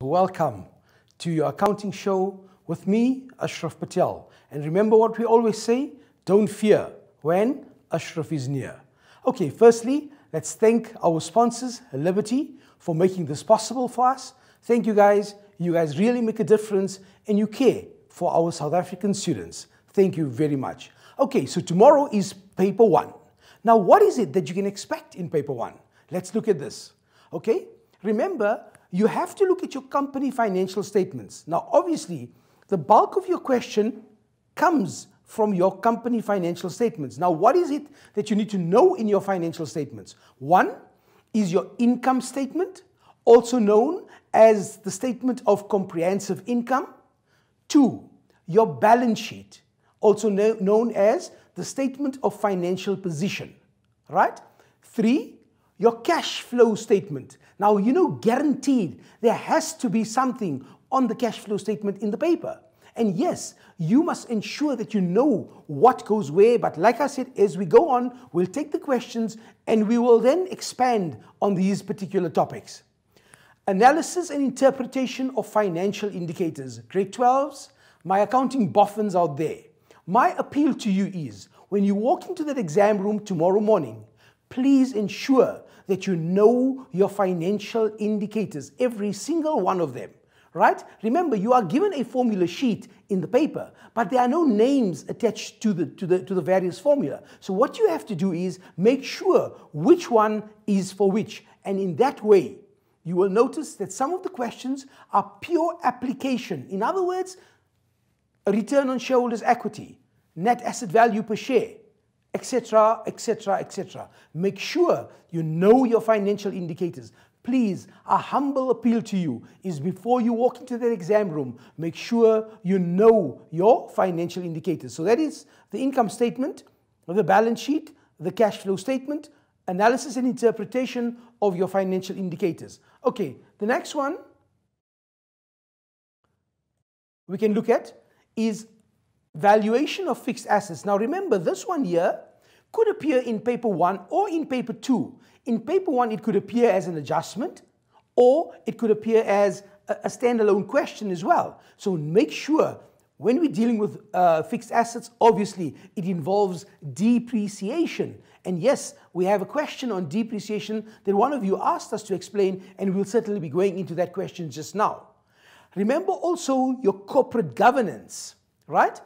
Welcome to your accounting show with me, Ashraf Patel. And remember what we always say, don't fear when Ashraf is near. Okay, firstly, let's thank our sponsors, Liberty, for making this possible for us. Thank you guys. You guys really make a difference and you care for our South African students. Thank you very much. Okay, so tomorrow is paper one. Now, what is it that you can expect in paper one? Let's look at this. Okay, remember you have to look at your company financial statements. Now, obviously, the bulk of your question comes from your company financial statements. Now, what is it that you need to know in your financial statements? One is your income statement, also known as the statement of comprehensive income. Two, your balance sheet, also known as the statement of financial position, right? Three, your cash flow statement. Now, you know, guaranteed there has to be something on the cash flow statement in the paper. And yes, you must ensure that you know what goes where. But like I said, as we go on, we'll take the questions and we will then expand on these particular topics. Analysis and interpretation of financial indicators. Grade 12s, my accounting boffins out there. My appeal to you is when you walk into that exam room tomorrow morning, please ensure that you know your financial indicators, every single one of them, right? Remember, you are given a formula sheet in the paper, but there are no names attached to the, to the, to the various formula. So what you have to do is make sure which one is for which. And in that way, you will notice that some of the questions are pure application. In other words, return on shareholders' equity, net asset value per share, etc., etc., etc. Make sure you know your financial indicators. Please, a humble appeal to you is before you walk into that exam room, make sure you know your financial indicators. So that is the income statement, the balance sheet, the cash flow statement, analysis and interpretation of your financial indicators. Okay, the next one we can look at is valuation of fixed assets. Now remember this one here could appear in paper one or in paper two. In paper one, it could appear as an adjustment or it could appear as a, standalone question as well. So make sure when we're dealing with uh, fixed assets, obviously it involves depreciation. And yes, we have a question on depreciation that one of you asked us to explain, and we'll certainly be going into that question just now. Remember also your corporate governance, right?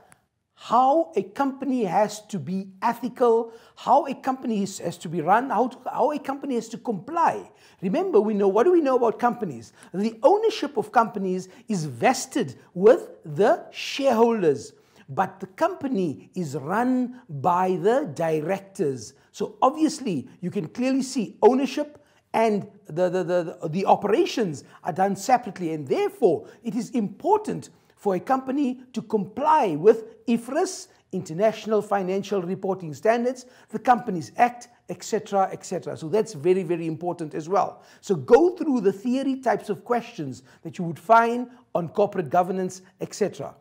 how a company has to be ethical, how a company has to be run, how, to, how a company has to comply. Remember, we know what do we know about companies? The ownership of companies is vested with the shareholders, but the company is run by the directors. So obviously, you can clearly see ownership and the, the, the, the, operations are done separately, and therefore, it is important for a company to comply with IFRS, International Financial Reporting Standards, the Companies Act, etc., etc. So that's very, very important as well. So go through the theory types of questions that you would find on corporate governance, etc.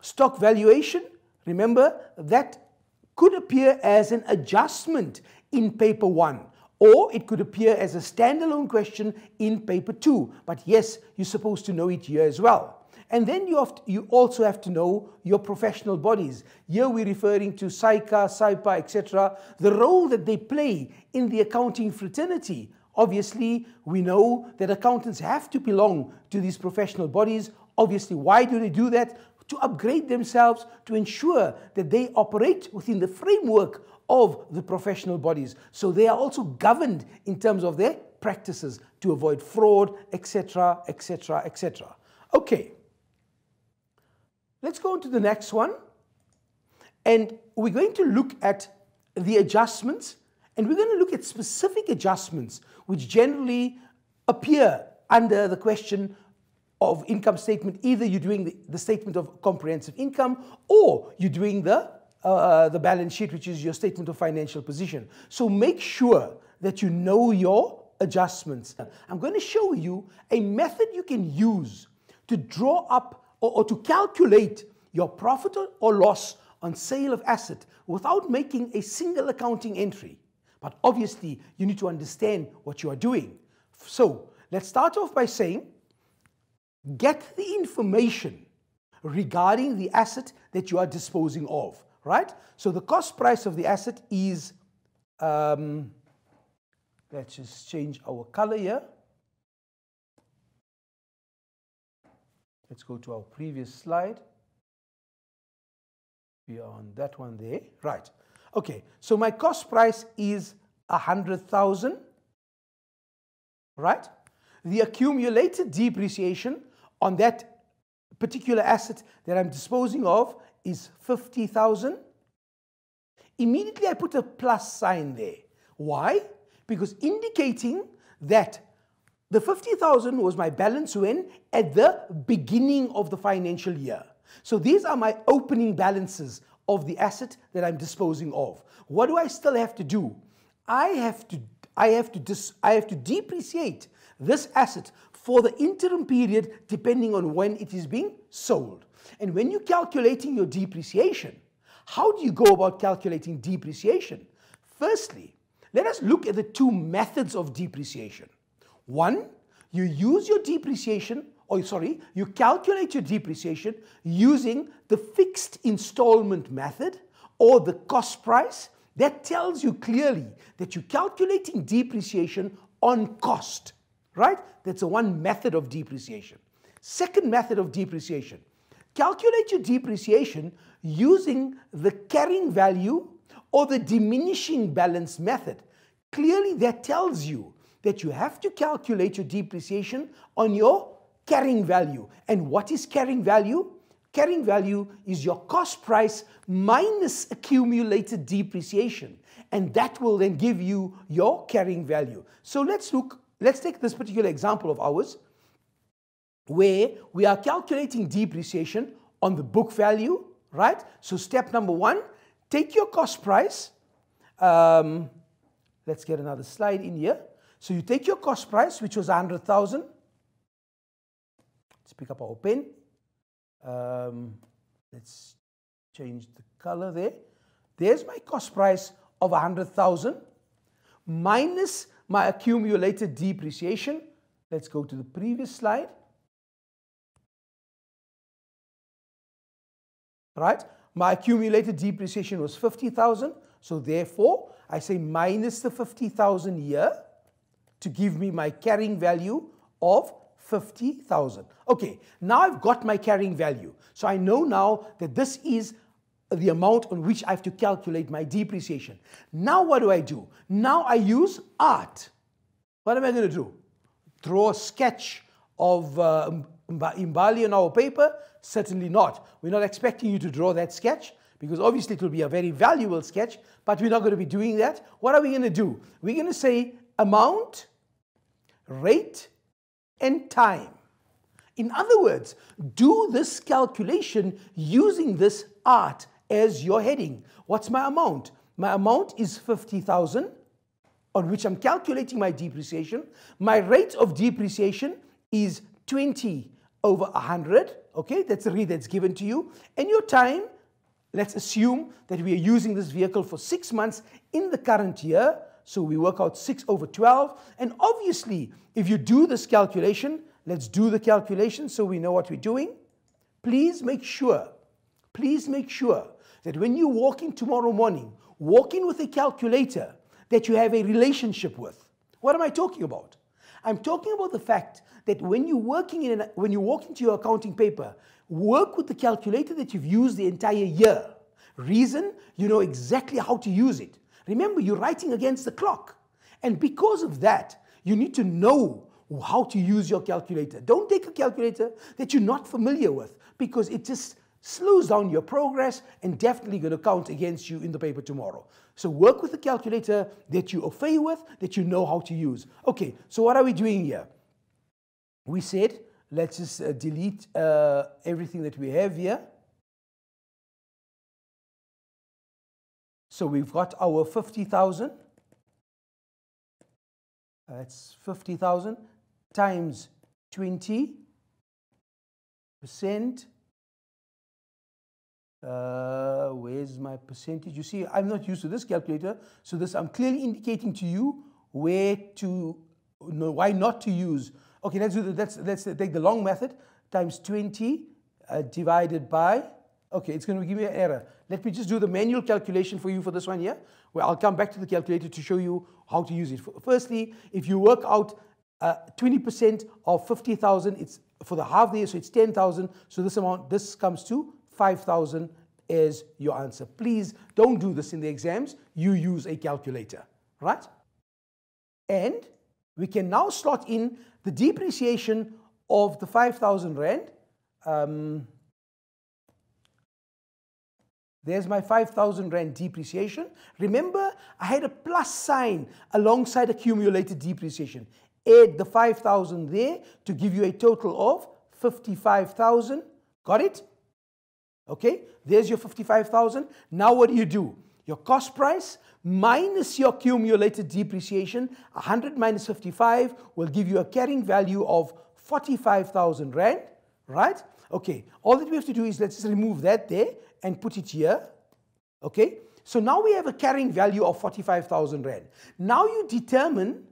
Stock valuation, remember that could appear as an adjustment in paper one, or it could appear as a standalone question in paper two. But yes, you're supposed to know it here as well. And then you, have to, you also have to know your professional bodies. Here we're referring to SICA, SAIPA, etc. The role that they play in the accounting fraternity. Obviously, we know that accountants have to belong to these professional bodies. Obviously, why do they do that? To upgrade themselves, to ensure that they operate within the framework of the professional bodies. So they are also governed in terms of their practices to avoid fraud, etc., etc., etc. Okay. Let's go on to the next one. And we're going to look at the adjustments. And we're going to look at specific adjustments, which generally appear under the question of income statement. Either you're doing the, the statement of comprehensive income or you're doing the, uh, the balance sheet, which is your statement of financial position. So make sure that you know your adjustments. I'm going to show you a method you can use to draw up or, or to calculate your profit or loss on sale of asset without making a single accounting entry. But obviously, you need to understand what you are doing. So let's start off by saying, get the information regarding the asset that you are disposing of, right? So the cost price of the asset is, um, let's just change our color here. Let's go to our previous slide. We are on that one there. Right. Okay. So my cost price is a 100,000. Right. The accumulated depreciation on that particular asset that I'm disposing of is 50,000. Immediately I put a plus sign there. Why? Because indicating that the 50,000 was my balance when? At the beginning of the financial year. So these are my opening balances of the asset that I'm disposing of. What do I still have to do? I have to, I have to, dis, I have to depreciate this asset for the interim period depending on when it is being sold. And when you're calculating your depreciation, how do you go about calculating depreciation? Firstly, let us look at the two methods of depreciation. One, you use your depreciation, or oh, sorry, you calculate your depreciation using the fixed installment method or the cost price. That tells you clearly that you're calculating depreciation on cost, right? That's the one method of depreciation. Second method of depreciation, calculate your depreciation using the carrying value or the diminishing balance method. Clearly that tells you that you have to calculate your depreciation on your carrying value. And what is carrying value? Carrying value is your cost price minus accumulated depreciation. And that will then give you your carrying value. So let's look, let's take this particular example of ours where we are calculating depreciation on the book value, right? So step number one, take your cost price. Um, let's get another slide in here. So you take your cost price, which was 100,000. Let's pick up our pen. Um, let's change the color there. There's my cost price of 100,000 minus my accumulated depreciation. Let's go to the previous slide. Right? My accumulated depreciation was 50,000. So therefore, I say minus the 50,000 year to give me my carrying value of 50,000. Okay, now I've got my carrying value. So I know now that this is the amount on which I have to calculate my depreciation. Now what do I do? Now I use art. What am I going to do? Draw a sketch of uh, Imbali on our paper? Certainly not. We're not expecting you to draw that sketch because obviously it will be a very valuable sketch, but we're not going to be doing that. What are we going to do? We're going to say amount rate, and time. In other words, do this calculation using this art as your heading. What's my amount? My amount is 50,000 on which I'm calculating my depreciation. My rate of depreciation is 20 over 100. Okay, that's the rate that's given to you. And your time, let's assume that we are using this vehicle for six months in the current year. So we work out 6 over 12. And obviously, if you do this calculation, let's do the calculation so we know what we're doing. Please make sure, please make sure that when you walk in tomorrow morning, walk in with a calculator that you have a relationship with. What am I talking about? I'm talking about the fact that when you're working in an, when you walk into your accounting paper, work with the calculator that you've used the entire year. Reason, you know exactly how to use it. Remember, you're writing against the clock. And because of that, you need to know how to use your calculator. Don't take a calculator that you're not familiar with because it just slows down your progress and definitely going to count against you in the paper tomorrow. So work with a calculator that you're familiar with, that you know how to use. Okay, so what are we doing here? We said, let's just uh, delete uh, everything that we have here. So we've got our 50,000. That's 50,000 times 20 percent. Uh, where's my percentage? You see, I'm not used to this calculator. So this, I'm clearly indicating to you where to, no, why not to use. Okay, let's do the, let's, let's take the long method times 20 uh, divided by Okay, it's going to give me an error. Let me just do the manual calculation for you for this one here, where I'll come back to the calculator to show you how to use it. Firstly, if you work out 20% uh, of 50,000, it's for the half year, so it's 10,000. So this amount, this comes to 5,000 as your answer. Please don't do this in the exams. You use a calculator, right? And we can now slot in the depreciation of the 5,000 Rand. Um, there's my 5,000 Rand depreciation. Remember, I had a plus sign alongside accumulated depreciation. Add the 5,000 there to give you a total of 55,000. Got it? Okay, there's your 55,000. Now what do you do? Your cost price minus your accumulated depreciation, 100 minus 55 will give you a carrying value of 45,000 Rand, right? Okay, all that we have to do is let's just remove that there and put it here. Okay, so now we have a carrying value of 45,000 Rand. Now you determine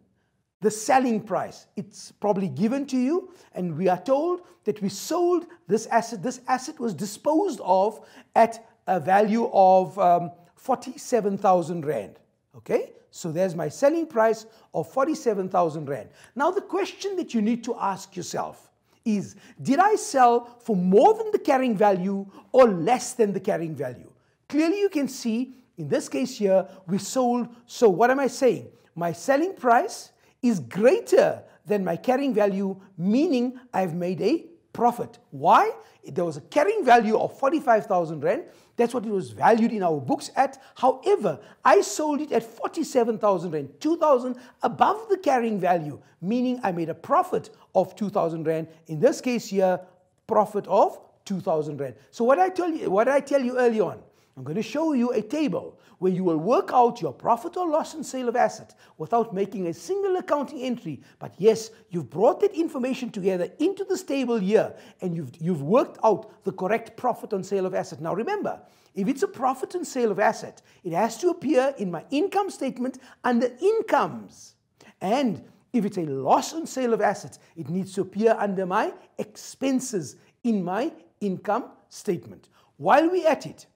the selling price. It's probably given to you and we are told that we sold this asset. This asset was disposed of at a value of um, 47,000 Rand. Okay, so there's my selling price of 47,000 Rand. Now the question that you need to ask yourself is did I sell for more than the carrying value or less than the carrying value? Clearly, you can see in this case here, we sold. So, what am I saying? My selling price is greater than my carrying value, meaning I've made a profit. Why? There was a carrying value of 45,000 Rand. That's what it was valued in our books at. However, I sold it at 47,000 Rand, 2,000 above the carrying value, meaning I made a profit of 2,000 Rand. In this case here, profit of 2,000 Rand. So what I, tell you, what I tell you early on, I'm going to show you a table where you will work out your profit or loss and sale of asset without making a single accounting entry. But yes, you've brought that information together into this table here and you've, you've worked out the correct profit on sale of asset. Now remember, if it's a profit and sale of asset, it has to appear in my income statement under incomes. And if it's a loss on sale of assets, it needs to appear under my expenses in my income statement. While we're at it,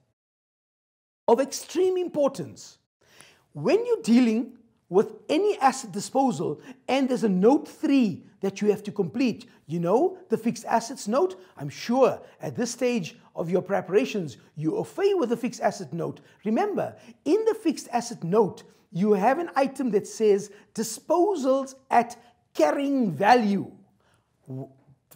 of extreme importance, when you're dealing with any asset disposal and there's a note three that you have to complete, you know the fixed assets note? I'm sure at this stage of your preparations, you're okay with the fixed asset note. Remember, in the fixed asset note, you have an item that says disposals at carrying value.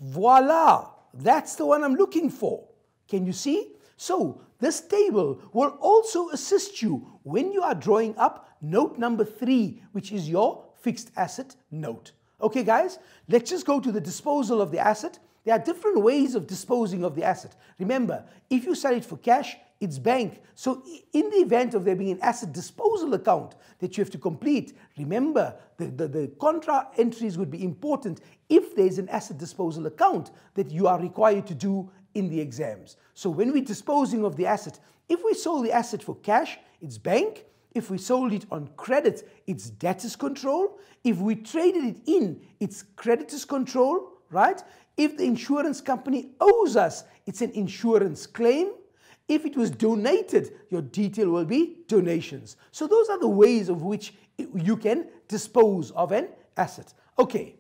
Voila, that's the one I'm looking for. Can you see? So this table will also assist you when you are drawing up note number three, which is your fixed asset note. Okay guys, let's just go to the disposal of the asset. There are different ways of disposing of the asset. Remember, if you sell it for cash, its bank. So in the event of there being an asset disposal account that you have to complete, remember the, the, the, contra entries would be important if there's an asset disposal account that you are required to do in the exams. So when we're disposing of the asset, if we sold the asset for cash, it's bank. If we sold it on credit, it's debtors control. If we traded it in, it's creditors control, right? If the insurance company owes us, it's an insurance claim if it was donated, your detail will be donations. So those are the ways of which you can dispose of an asset. Okay,